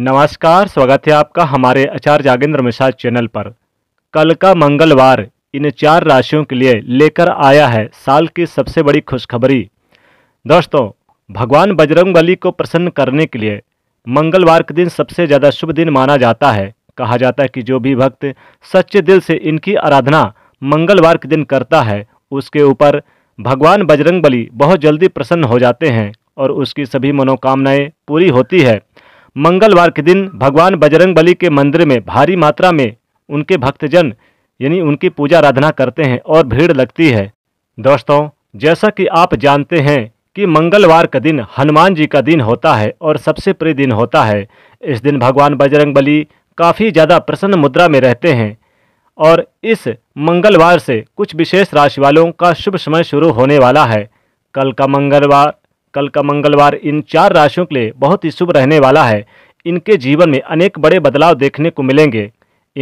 नमस्कार स्वागत है आपका हमारे आचार्य जागेंद्र मिश्रा चैनल पर कल का मंगलवार इन चार राशियों के लिए लेकर आया है साल की सबसे बड़ी खुशखबरी दोस्तों भगवान बजरंग बली को प्रसन्न करने के लिए मंगलवार के दिन सबसे ज़्यादा शुभ दिन माना जाता है कहा जाता है कि जो भी भक्त सच्चे दिल से इनकी आराधना मंगलवार के दिन करता है उसके ऊपर भगवान बजरंग बली बहुत जल्दी प्रसन्न हो जाते हैं और उसकी सभी मनोकामनाएं पूरी होती है मंगलवार के दिन भगवान बजरंग बली के मंदिर में भारी मात्रा में उनके भक्तजन यानी उनकी पूजा आराधना करते हैं और भीड़ लगती है दोस्तों जैसा कि आप जानते हैं कि मंगलवार का दिन हनुमान जी का दिन होता है और सबसे प्रिय दिन होता है इस दिन भगवान बजरंग बली काफ़ी ज़्यादा प्रसन्न मुद्रा में रहते हैं और इस मंगलवार से कुछ विशेष राशि वालों का शुभ समय शुरू होने वाला है कल का मंगलवार कल का मंगलवार इन चार राशियों के लिए बहुत ही शुभ रहने वाला है इनके जीवन में अनेक बड़े बदलाव देखने को मिलेंगे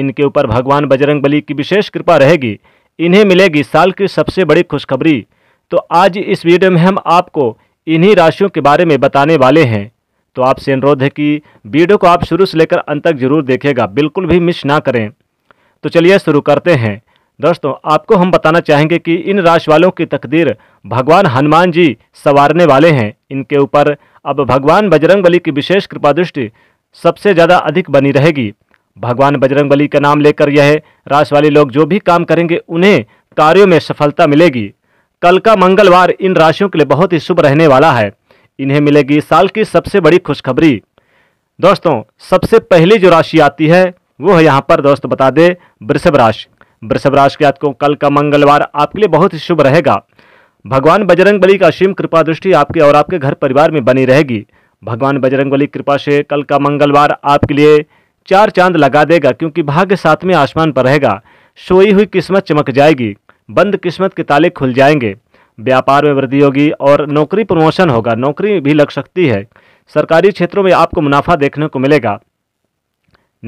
इनके ऊपर भगवान बजरंगबली की विशेष कृपा रहेगी इन्हें मिलेगी साल की सबसे बड़ी खुशखबरी तो आज इस वीडियो में हम आपको इन्हीं राशियों के बारे में बताने वाले हैं तो आपसे अनुरोध है कि वीडियो को आप शुरू से लेकर अंत तक जरूर देखेगा बिल्कुल भी मिस ना करें तो चलिए शुरू करते हैं दोस्तों आपको हम बताना चाहेंगे कि इन राशि वालों की तकदीर भगवान हनुमान जी संवारने वाले हैं इनके ऊपर अब भगवान बजरंग बली की विशेष कृपा दृष्टि सबसे ज़्यादा अधिक बनी रहेगी भगवान बजरंग बली का नाम लेकर यह राशि वाले लोग जो भी काम करेंगे उन्हें कार्यों में सफलता मिलेगी कल का मंगलवार इन राशियों के लिए बहुत ही शुभ रहने वाला है इन्हें मिलेगी साल की सबसे बड़ी खुशखबरी दोस्तों सबसे पहली जो राशि आती है वो है यहाँ पर दोस्त बता दे वृषभ राशि वृषभ राशि के जातकों कल का मंगलवार आपके लिए बहुत ही शुभ रहेगा भगवान बजरंग बली का असीम कृपा दृष्टि आपके और आपके घर परिवार में बनी रहेगी भगवान बजरंग बली कृपा से कल का मंगलवार आपके लिए चार चांद लगा देगा क्योंकि भाग्य साथ में आसमान पर रहेगा सोई हुई किस्मत चमक जाएगी बंद किस्मत के ताले खुल जाएंगे व्यापार में वृद्धि होगी और नौकरी प्रमोशन होगा नौकरी भी लग सकती है सरकारी क्षेत्रों में आपको मुनाफा देखने को मिलेगा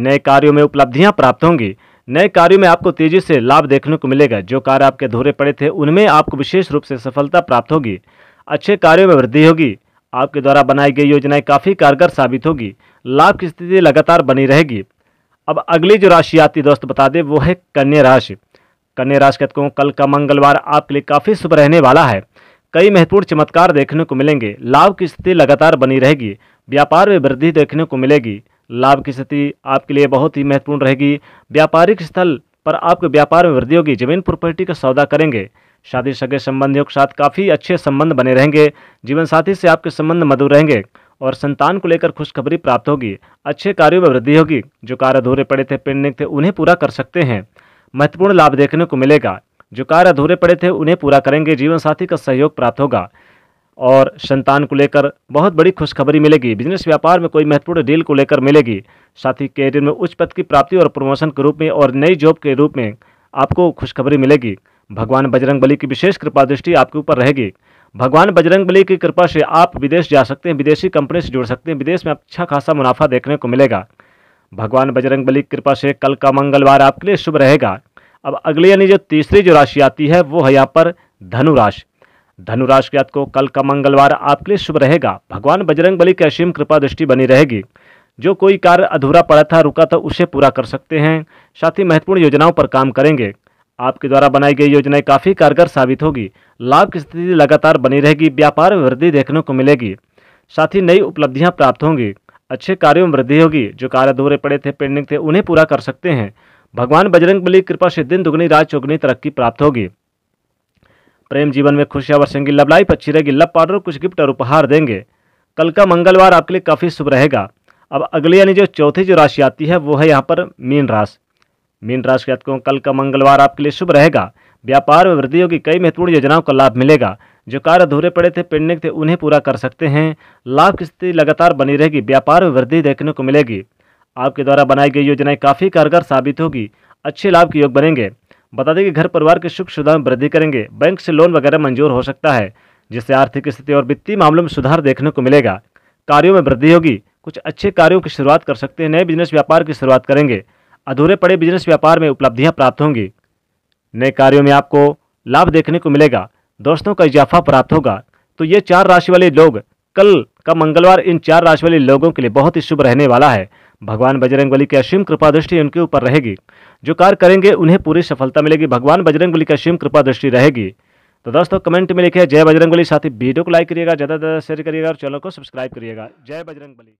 नए कार्यों में उपलब्धियां प्राप्त होंगी नए कार्यों में आपको तेजी से लाभ देखने को मिलेगा जो कार्य आपके अधूरे पड़े थे उनमें आपको विशेष रूप से सफलता प्राप्त होगी अच्छे कार्यों में वृद्धि होगी आपके द्वारा बनाई गई योजनाएं काफ़ी कारगर साबित होगी लाभ की स्थिति लगातार बनी रहेगी अब अगली जो राशि आती दोस्त बता दें वो है कन्या राशि कन्या राशि कतकों कल का मंगलवार आपके लिए काफ़ी शुभ रहने वाला है कई महत्वपूर्ण चमत्कार देखने को मिलेंगे लाभ की स्थिति लगातार बनी रहेगी व्यापार में वृद्धि देखने को मिलेगी लाभ की स्थिति आपके लिए बहुत ही महत्वपूर्ण रहेगी व्यापारिक स्थल पर आपके व्यापार में वृद्धि होगी जमीन प्रॉपर्टी का सौदा करेंगे शादी सगे संबंधियों के साथ काफ़ी अच्छे संबंध बने रहेंगे जीवन साथी से आपके संबंध मधुर रहेंगे और संतान को लेकर खुशखबरी प्राप्त होगी अच्छे कार्यों में वृद्धि होगी जो कार्य अधूरे पड़े थे पेंडिंग थे उन्हें पूरा कर सकते हैं महत्वपूर्ण लाभ देखने को मिलेगा जो कार्य अधूरे पड़े थे उन्हें पूरा करेंगे जीवन साथी का सहयोग प्राप्त होगा और संतान को लेकर बहुत बड़ी खुशखबरी मिलेगी बिजनेस व्यापार में कोई महत्वपूर्ण डील को लेकर मिलेगी साथ ही कैरियर में उच्च पद की प्राप्ति और प्रमोशन के रूप में और नई जॉब के रूप में आपको खुशखबरी मिलेगी भगवान बजरंग बली की विशेष कृपा दृष्टि आपके ऊपर रहेगी भगवान बजरंग बली की कृपा से आप विदेश जा सकते हैं विदेशी कंपनी से जुड़ सकते हैं विदेश में अच्छा खासा मुनाफा देखने को मिलेगा भगवान बजरंग बली की कृपा से कल का मंगलवार आपके लिए शुभ रहेगा अब अगले यानी जो तीसरी जो राशि आती है वो है यहाँ पर धनु राशि धनुराश के को कल का मंगलवार आपके लिए शुभ रहेगा भगवान बजरंग बली की असीम कृपा दृष्टि बनी रहेगी जो कोई कार्य अधूरा पड़ा था रुका था तो उसे पूरा कर सकते हैं साथ ही महत्वपूर्ण योजनाओं पर काम करेंगे आपके द्वारा बनाई गई योजनाएं काफ़ी कारगर साबित होगी लाभ की स्थिति लगातार बनी रहेगी व्यापार में वृद्धि देखने को मिलेगी साथ ही नई उपलब्धियां प्राप्त होंगी अच्छे कार्यों में वृद्धि होगी जो कार्य अधूरे पड़े थे पेंडिंग थे उन्हें पूरा कर सकते हैं भगवान बजरंग बली कृपा से दिन दुगनी राज चौगनी तरक्की प्राप्त होगी प्रेम जीवन में खुशियां वर्षेंगी लव लाइफ अच्छी रहेगी लव पार्टनर कुछ गिफ्ट और उपहार देंगे कल का मंगलवार आपके लिए काफ़ी शुभ रहेगा अब अगली यानी जो चौथी जो राशि आती है वो है यहाँ पर मीन राशि मीन राशि के जातकों कल का मंगलवार आपके लिए शुभ रहेगा व्यापार में वृद्धि होगी कई महत्वपूर्ण योजनाओं का लाभ मिलेगा जो कार्य अधूरे पड़े थे पेंडिंग थे उन्हें पूरा कर सकते हैं लाभ की स्थिति लगातार बनी रहेगी व्यापार में वृद्धि देखने को मिलेगी आपके द्वारा बनाई गई योजनाएं काफ़ी कारगर साबित होगी अच्छे लाभ के योग बनेंगे बता दें कि घर परिवार की सुख सुविधा में वृद्धि करेंगे बैंक से लोन वगैरह मंजूर हो सकता है जिससे आर्थिक स्थिति और वित्तीय मामलों में सुधार देखने को मिलेगा कार्यों में वृद्धि होगी कुछ अच्छे कार्यों की शुरुआत कर सकते हैं नए बिजनेस व्यापार की शुरुआत करेंगे अधूरे पड़े बिजनेस व्यापार में उपलब्धियां प्राप्त होंगी नए कार्यों में आपको लाभ देखने को मिलेगा दोस्तों का इजाफा प्राप्त होगा तो ये चार राशि वाले लोग कल का मंगलवार इन चार राशि वाले लोगों के लिए बहुत ही शुभ रहने वाला है भगवान बजरंगबली की असीम कृपा दृष्टि उनके ऊपर रहेगी जो कार्य करेंगे उन्हें पूरी सफलता मिलेगी भगवान बजरंगबली की असीम कृपा दृष्टि रहेगी तो दोस्तों कमेंट में लिखे जय बजरंगबली साथ ही वीडियो को लाइक करिएगा ज़्यादा से ज़्यादा शेयर करिएगा और चैनल को सब्सक्राइब करिएगा जय बजरंगबली